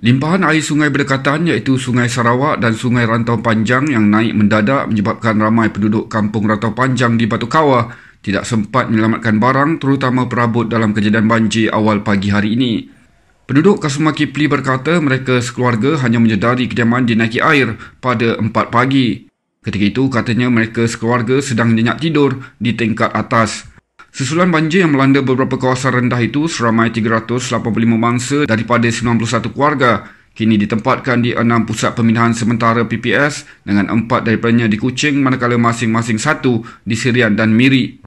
Limpahan air sungai berdekatan iaitu Sungai Sarawak dan Sungai Rantau Panjang yang naik mendadak menyebabkan ramai penduduk kampung Rantau Panjang di Batu Kawah tidak sempat menyelamatkan barang terutama perabot dalam kejadian banjir awal pagi hari ini. Penduduk Kasuma Kipli berkata mereka sekeluarga hanya menyedari kediaman dinaiki air pada 4 pagi. Ketika itu katanya mereka sekeluarga sedang nyenyak tidur di tingkat atas. Susulan banjir yang melanda beberapa kawasan rendah itu seramai 385 mangsa daripada 91 keluarga kini ditempatkan di enam pusat pemindahan sementara PPS dengan empat daripadanya di Kuching manakala masing-masing satu di Serian dan Miri.